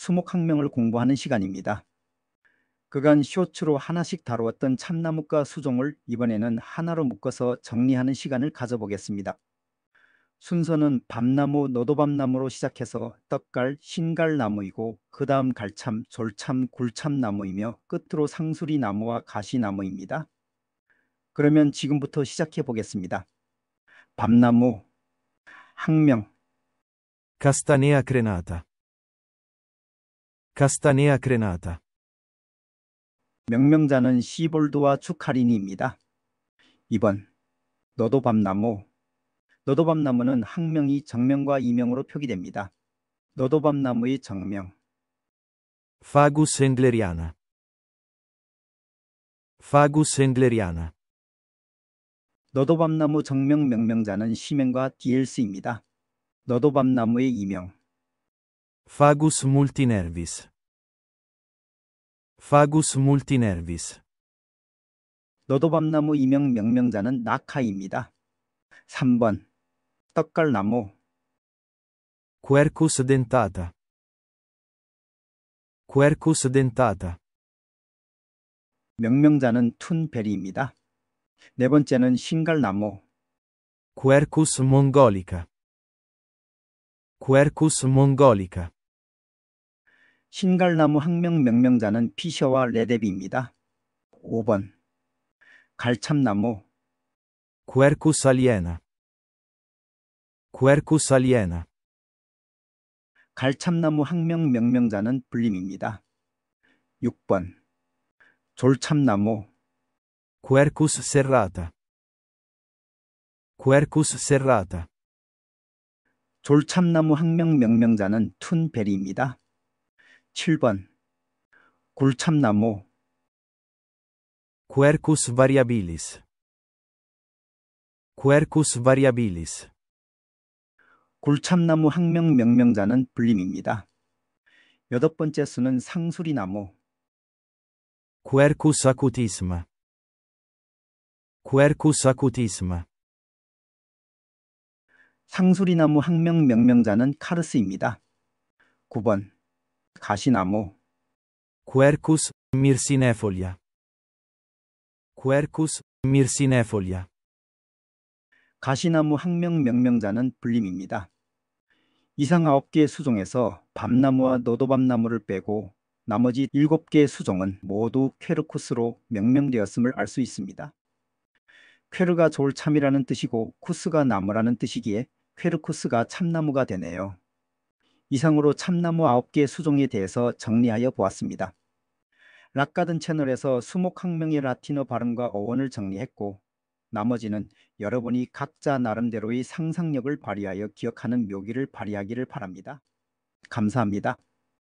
수목학명을 공부하는 시간입니다. 그간 쇼츠로 하나씩 다루었던 참나무과 수종을 이번에는 하나로 묶어서 정리하는 시간을 가져보겠습니다. 순서는 밤나무, 노도밤나무로 시작해서 떡갈, 신갈나무이고 그 다음 갈참, 졸참, 굴참나무이며 끝으로 상수리나무와 가시나무입니다. 그러면 지금부터 시작해 보겠습니다. 밤나무, 학명 c 스 s t 아 n 레나 c 카스타네아 그레나다. 명명자는 시볼드와 축하린니입니다 2번 너도밤나무 너도밤나무는 학명이 정명과 이명으로 표기됩니다. 너도밤나무의 정명 Fagus engleriana Fagus engleriana 너도밤나무 정명 명명자는 시멘과디엘스입니다 너도밤나무의 이명 Fagus multinervis. Fagus multinervis. 너도밤나무 이명 명명자는 나카입니다. 3번 떡갈나무 Quercus dentata. Quercus dentata. 명명자는 툰베리입니다. 네 번째는 싱갈나무 Quercus mongolica. Quercus mongolica. 신갈나무 학명 명명자는 피셔와 레데비입니다. 5번 갈참나무 Quercus aliena Quercus aliena 갈참나무 학명 명명자는 불림입니다. 6번 졸참나무 Quercus serrata Quercus serrata 졸참나무 학명 명명자는 툰베리입니다. 7번 골참나무 Quercus variabilis Quercus variabilis 골참나무 학명 명명자는 불림입니다. 여덟 번째 수는 상수리나무 Quercus acutisma Quercus acutisma 상수리나무 학명 명명자는 카르스입니다. 9번 가시나무 Quercus myrsinefolia Quercus myrsinefolia 가시나무 학명 명명자는 불림입니다. 이상 9개의 수종에서 밤나무와 너도밤나무를 빼고 나머지 7개의 수종은 모두 퀘르쿠스로 명명되었음을 알 수 있습니다. 퀘르가 졸참이라는 뜻이고 쿠스가 나무라는 뜻이기에 퀘르쿠스가 참나무가 되네요. 이상으로 참나무 9개 의 수종에 대해서 정리하여 보았습니다. 락가든 채널에서 수목학명의 라틴어 발음과 어원을 정리했고 나머지는 여러분이 각자 나름대로의 상상력을 발휘하여 기억하는 묘기를 발휘하기를 바랍니다. 감사합니다.